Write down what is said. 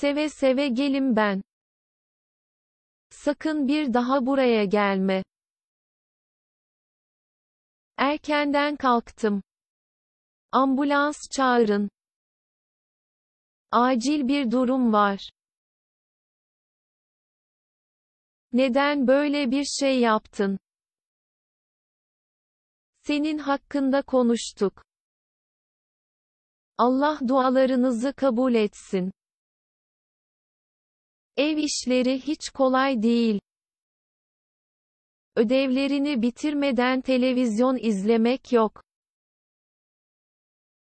Seve seve gelim ben. Sakın bir daha buraya gelme. Erkenden kalktım. Ambulans çağırın. Acil bir durum var. Neden böyle bir şey yaptın? Senin hakkında konuştuk. Allah dualarınızı kabul etsin. Ev işleri hiç kolay değil. Ödevlerini bitirmeden televizyon izlemek yok.